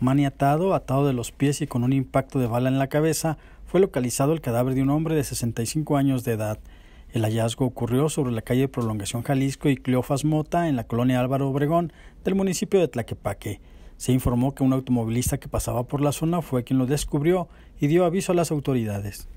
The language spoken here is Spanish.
Maniatado, atado de los pies y con un impacto de bala en la cabeza, fue localizado el cadáver de un hombre de 65 años de edad. El hallazgo ocurrió sobre la calle Prolongación Jalisco y Cleofas Mota, en la colonia Álvaro Obregón, del municipio de Tlaquepaque. Se informó que un automovilista que pasaba por la zona fue quien lo descubrió y dio aviso a las autoridades.